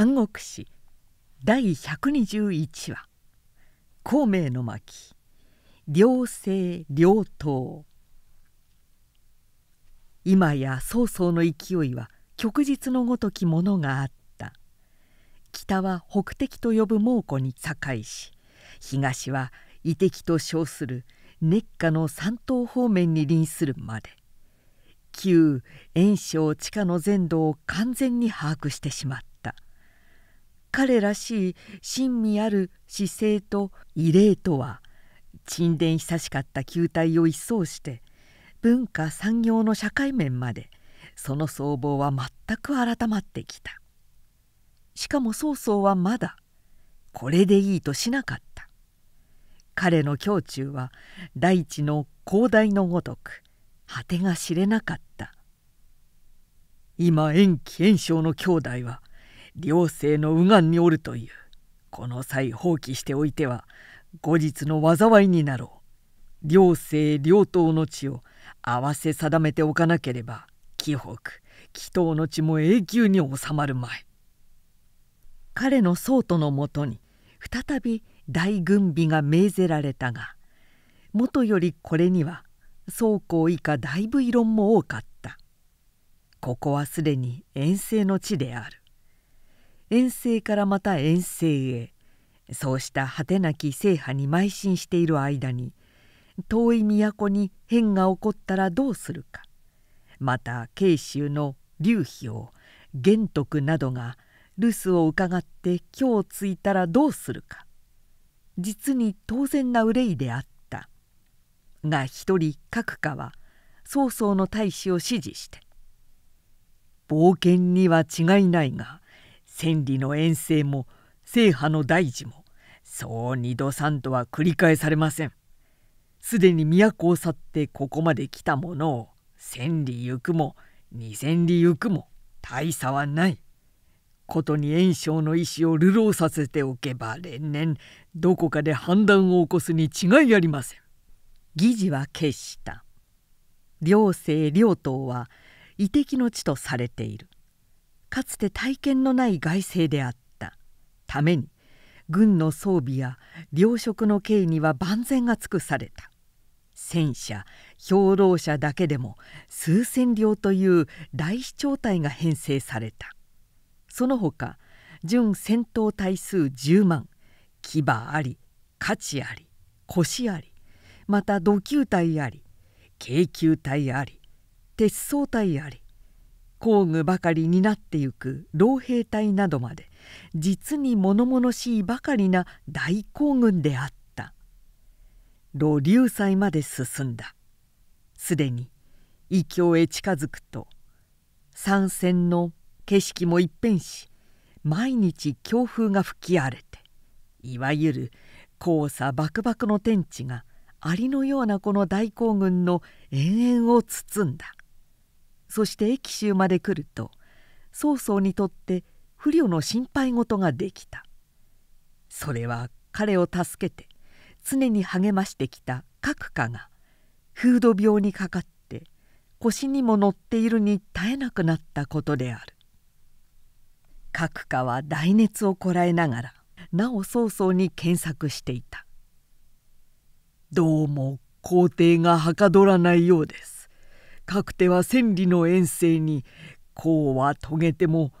三国史第121話「孔明の巻両政両党」今や曹操の勢いは旭日のごときものがあった北は北敵と呼ぶ猛虎に境し東は夷敵と称する熱火の三島方面に臨するまで旧炎章地下の全土を完全に把握してしまった。彼らしい親身ある姿勢と異例とは沈殿久しかった球体を一掃して文化産業の社会面までその僧帽は全く改まってきたしかも曹操はまだこれでいいとしなかった彼の胸中は大地の広大のごとく果てが知れなかった今延期延焼の兄弟は両性の右岸におるというこの際放棄しておいては後日の災いになろう両性両党の地を合わせ定めておかなければ紀北紀東の地も永久に収まるまい彼の僧徒のもとに再び大軍備が命ぜられたがもとよりこれには宗公以下だいぶ異論も多かったここはすでに遠征の地である遠征からまた遠征へそうした果てなき制覇に邁進している間に遠い都に変が起こったらどうするかまた慶州の劉飛を玄徳などが留守を伺って今日着いたらどうするか実に当然な憂いであったが一人各家は曹操の大使を支持して「冒険には違いないが千里の遠征も制覇の大事もそう二度三度は繰り返されません。すでに都を去ってここまで来たものを千里行くも二千里行くも大差はない。ことに炎症の意思を流浪させておけば連年どこかで判断を起こすに違いありません。議事は決した。両政両党は遺敵の地とされている。かつて体験のない外勢であったために軍の装備や糧食の刑には万全が尽くされた戦車兵糧車だけでも数千両という大飛鳥隊が編成されたその他準戦闘隊数10万牙あり価値あり腰ありまた土球隊あり京球隊あり鉄装隊あり工具ばかりになってゆく老兵隊などまで実に物々しいばかりな大行軍であった路流祭まで進んだすでに異教へ近づくと山線の景色も一変し毎日強風が吹き荒れていわゆる黄砂バクバクの天地がアリのようなこの大行軍の延々を包んだそして駅州まで来ると曹操にとって不慮の心配事ができたそれは彼を助けて常に励ましてきた角家が風土病にかかって腰にも乗っているに耐えなくなったことである角家は大熱をこらえながらなお曹操に検索していたどうも皇帝がはかどらないようですかくては千里の遠征に功は遂げても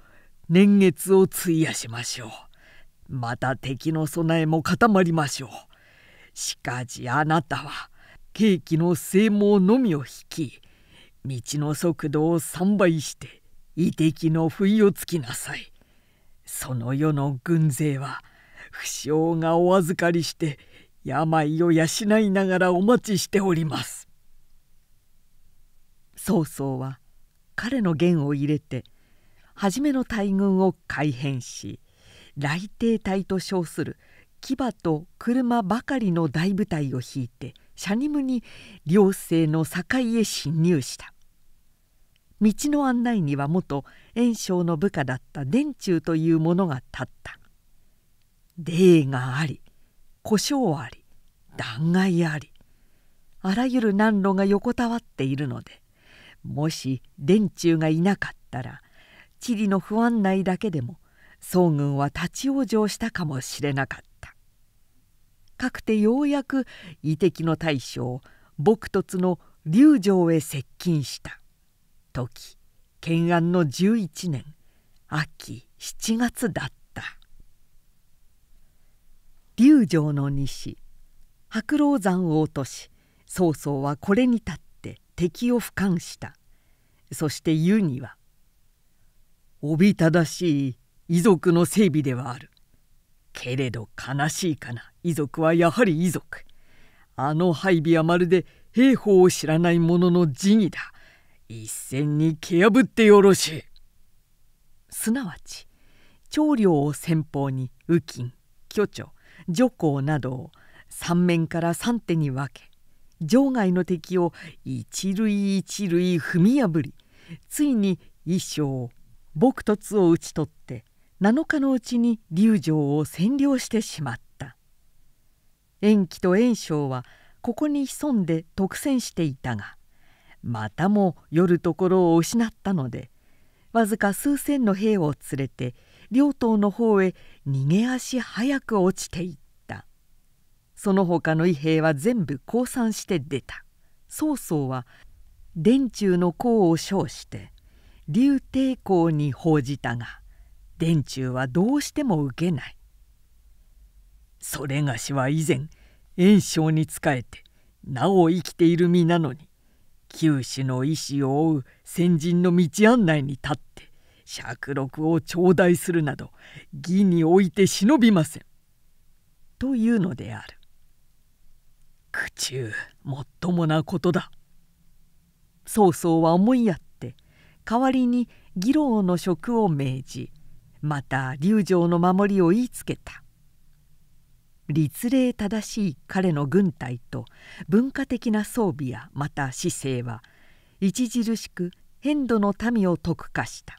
年月を費やしましょう。また敵の備えも固まりましょう。しかしあなたは景気の正門のみを引き道の速度を3倍して異敵の不意をつきなさい。その世の軍勢は不傷がお預かりして病を養いながらお待ちしております。曹操は彼の言を入れて初めの大軍を改編し雷帝隊と称する騎馬と車ばかりの大部隊を引いてシャニムに両政の境へ侵入した道の案内には元袁紹の部下だった殿中という者が立った霊があり故障あり断崖ありあらゆる難路が横たわっているのでもし電柱がいなかったら地理の不安内だけでも宋軍は立ち往生したかもしれなかったかくてようやく遺跡の大将朴突の龍城へ接近した時建安の11年秋7月だった龍城の西白老山を落とし曹操はこれに立った。敵を俯瞰したそしてうには「おびただしい遺族の整備ではある」けれど悲しいかな遺族はやはり遺族あの配備はまるで兵法を知らない者の辞儀だ一戦に蹴破ってよろしいすなわち長領を先方に右近巨著女皇などを三面から三手に分け場外の敵を一塁一塁踏み破りついに衣装朴突を討ち取って7日のうちに龍城を占領してしまった延期と延章はここに潜んで特選していたがまたも夜ところを失ったのでわずか数千の兵を連れて両党の方へ逃げ足早く落ちていった。その他の異兵は全部降参して出た曹操は殿中の功を称して竜帝公に報じたが殿中はどうしても受けないそれがしは以前炎症に仕えてなお生きている身なのに九死の意志を追う先人の道案内に立って尺六を頂戴するなど義において忍びません。というのである。苦中もっともなことだ曹操は思いやって代わりに義郎の職を命じまた竜城の守りを言いつけた律令正しい彼の軍隊と文化的な装備やまた姿勢は著しく変土の民を特化した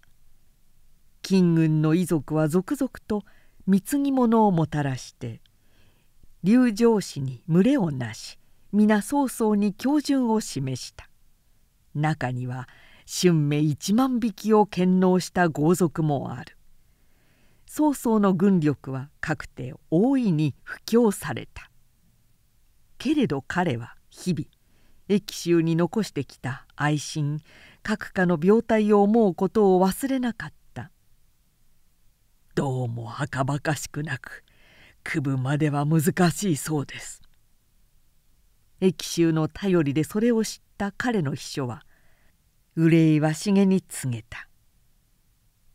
金軍の遺族は続々と貢ぎ物をもたらして龍城氏に群れをなし皆早々に標準を示した中には春明1万匹を献納した豪族もある曹操の軍力は確定大いに布教されたけれど彼は日々益州に残してきた愛心各家の病態を思うことを忘れなかったどうもはかばかしくなく区分までは難しいそうです駅州の頼りでそれを知った彼の秘書は憂いは茂に告げた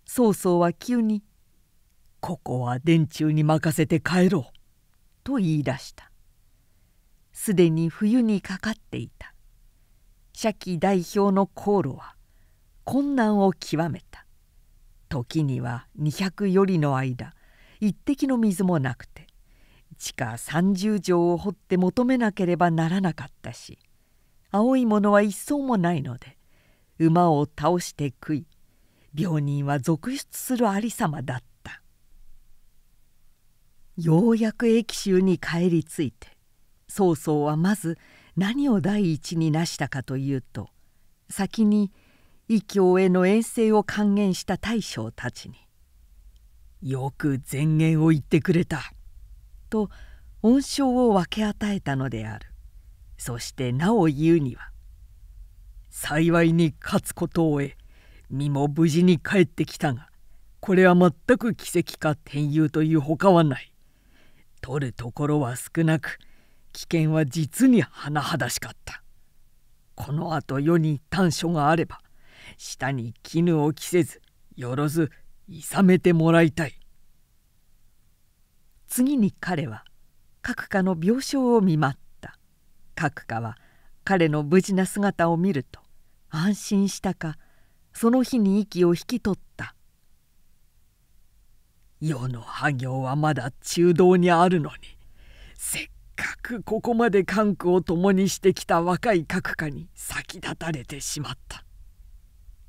曹操は急に「ここは電柱に任せて帰ろう」と言い出したすでに冬にかかっていた社記代表の航路は困難を極めた時には200よりの間一滴の水もなくて地下30畳を掘って求めなければならなかったし青いものは一層もないので馬を倒して食い病人は続出するありさまだったようやく駅州に帰り着いて曹操はまず何を第一になしたかというと先に異教への遠征を還元した大将たちに「よく前言を言ってくれた。と恩賞を分け与えたのであるそしてなお言うには「幸いに勝つことを終え身も無事に帰ってきたがこれは全く奇跡か天佑というほかはない取るところは少なく危険は実に甚だしかったこのあと世に短所があれば下に絹を着せずよろずいさめてもらいたい次に彼は各家の病床を見舞った各家は彼の無事な姿を見ると安心したかその日に息を引き取った世の破業はまだ中道にあるのにせっかくここまで官区を共にしてきた若い各家に先立たれてしまった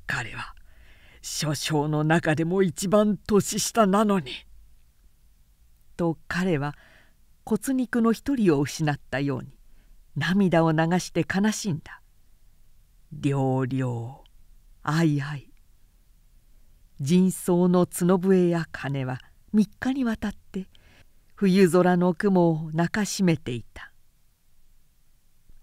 彼は諸将の中でも一番年下なのにと彼は骨肉の一人を失ったように涙を流して悲しんだ「両々あいあい」人相の角笛や鐘は3日にわたって冬空の雲を泣かしめていた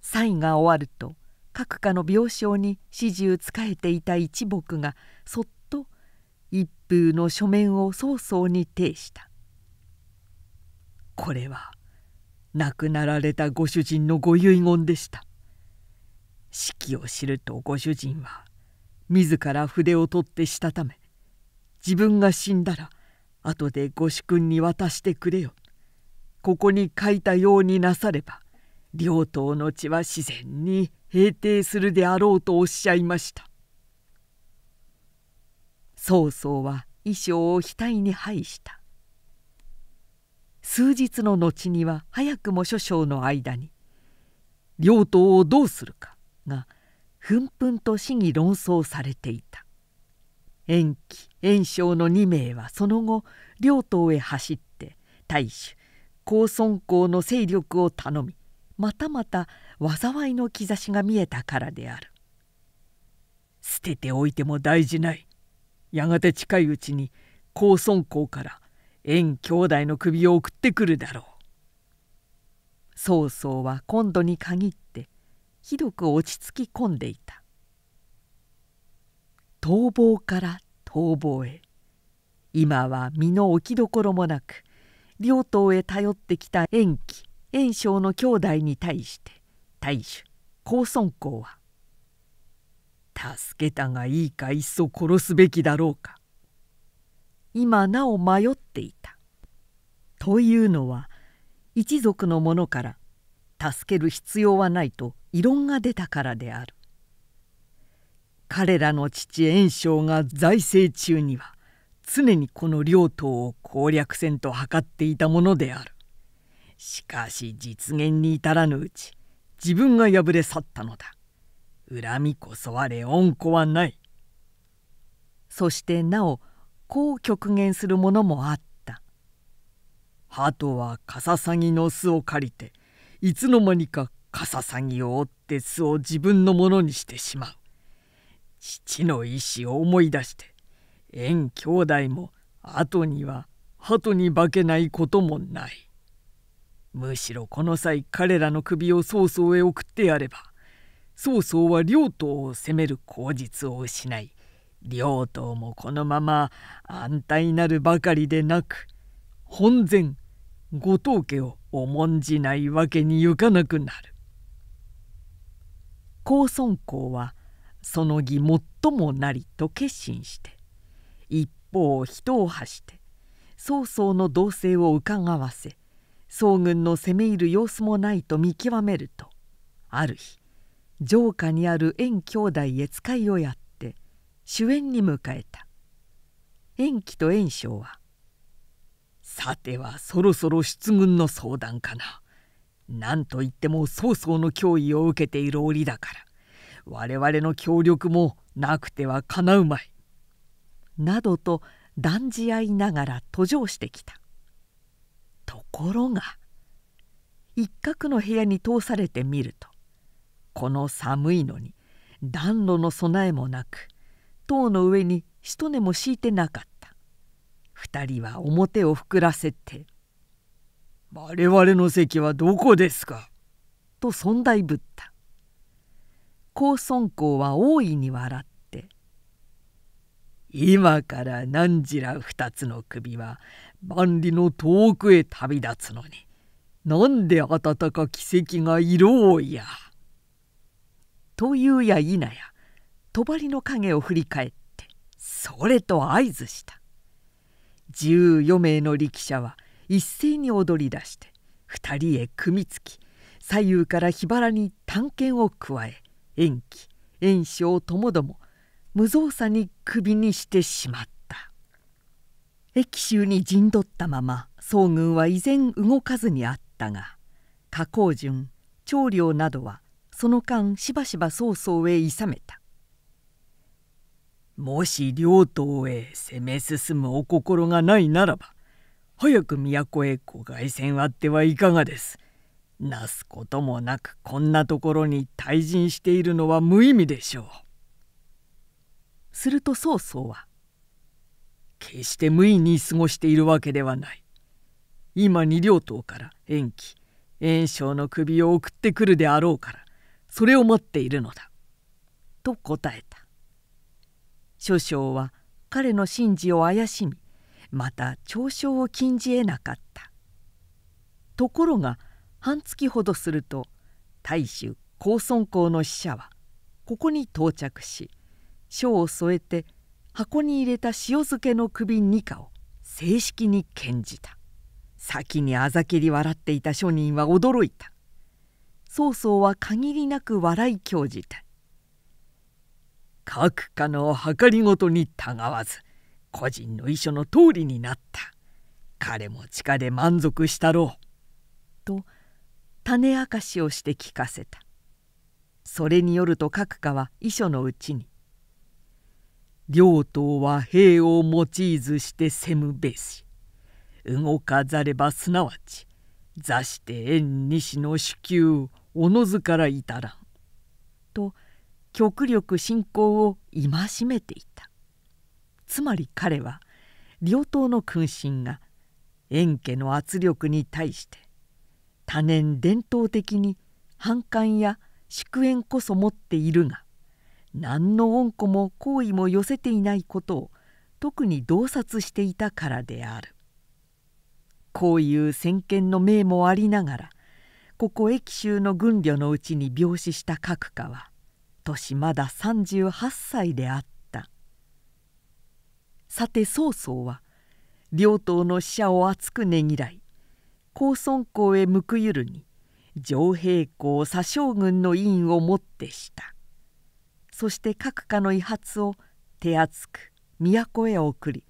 祭が終わると各家の病床に始終仕えていた一木がそっと一風の書面を早々に呈したこれは亡くなられたご主人のご遺言でした式を知るとご主人は自ら筆を取ってしたため自分が死んだら後でご主君に渡してくれよここに書いたようになされば両党の血は自然に平定するであろうとおっしゃいました曹操は衣装を額に配した数日の後には早くも諸将の間に「両党をどうするか」がふんと死に論争されていた延期延将の2名はその後両党へ走って大主高尊公の勢力を頼みまたまた災いの兆しが見えたからである捨てておいても大事ないやがて近いうちに高尊公から縁兄弟の首を送ってくるだろう。曹操は今度に限ってひどく落ち着き込んでいた。逃亡から逃亡へ今は身の置きどころもなく両党へ頼ってきた縁起延章の兄弟に対して大主高尊公は「助けたがいいかいっそ殺すべきだろうか」今なお迷っていた。というのは一族の者から助ける必要はないと異論が出たからである。彼らの父炎紹が財政中には常にこの両党を攻略戦と図っていたものである。しかし実現に至らぬうち自分が敗れ去ったのだ。恨みこそあれ恩子はない。そしてなおこう極限するものもあった鳩はカササギの巣を借りていつの間にかカササギを追って巣を自分のものにしてしまう父の意志を思い出して縁兄弟も後には鳩に化けないこともないむしろこの際彼らの首を曹操へ送ってやれば曹操は両党を攻める口実を失い両党もこのまま安泰なるばかりでなく本然後藤家を重んじないわけにゆかなくなる。高尊公はその義最もなりと決心して一方人を発して曹操の動静をうかがわせ曹軍の攻め入る様子もないと見極めるとある日城下にある縁兄弟へ使いをやった。主演に迎えた延期と炎章は「さてはそろそろ出軍の相談かな」なんといっても曹操の脅威を受けている折だから我々の協力もなくてはかなうまい」などと断じ合いながら途上してきたところが一角の部屋に通されてみるとこの寒いのに暖炉の備えもなく塔の上に一根も敷いてなかった二人は表を膨らせて「我々の席はどこですか?」と尊大ぶった高尊公は大いに笑って「今から何時ら二つの首は万里の遠くへ旅立つのになんで暖か奇跡が色をや」というや否や帳の影を振り返ってそれと合図した14名の力者は一斉に踊り出して2人へ組みつき左右から桧原に探検を加え延期延焼ともども無造作に首にしてしまった駅州に陣取ったまま宋軍は依然動かずにあったが加工順長領などはその間しばしば曹操へいめたもし両党へ攻め進むお心がないならば早く都へご外旋あってはいかがです。なすこともなくこんなところに退陣しているのは無意味でしょう。すると曹操は「決して無意に過ごしているわけではない。今に両党から延期炎章の首を送ってくるであろうからそれを待っているのだ」と答えた。少将は彼の神事を怪しみまた嘲笑を禁じえなかったところが半月ほどすると大衆高尊公の使者はここに到着し書を添えて箱に入れた塩漬けの首2荷を正式に献じた先にあざけり笑っていた庶人は驚いた曹操は限りなく笑い興じた各家の計りごとにたがわず個人の遺書の通りになった彼も地下で満足したろう」と種明かしをして聞かせたそれによると各家は遺書のうちに「両党は兵を用いずしてせむべし動かざればすなわち座して縁西の主宮おのずから至らん極力信仰を戒めていたつまり彼は両党の君臣が円家の圧力に対して多年伝統的に反感や祝宴こそ持っているが何の恩子も好意も寄せていないことを特に洞察していたからである。こういう先見の明もありながらここ益州の軍旅のうちに病死した閣下は年まだ38歳であったさて曹操は両党の使者を厚くねぎらい高孫公へ報ゆるに上平公左将軍の委員をもってしたそして各家の遺髪を手厚く都へ送り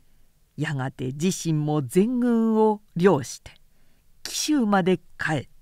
やがて自身も全軍を領して紀州まで帰った。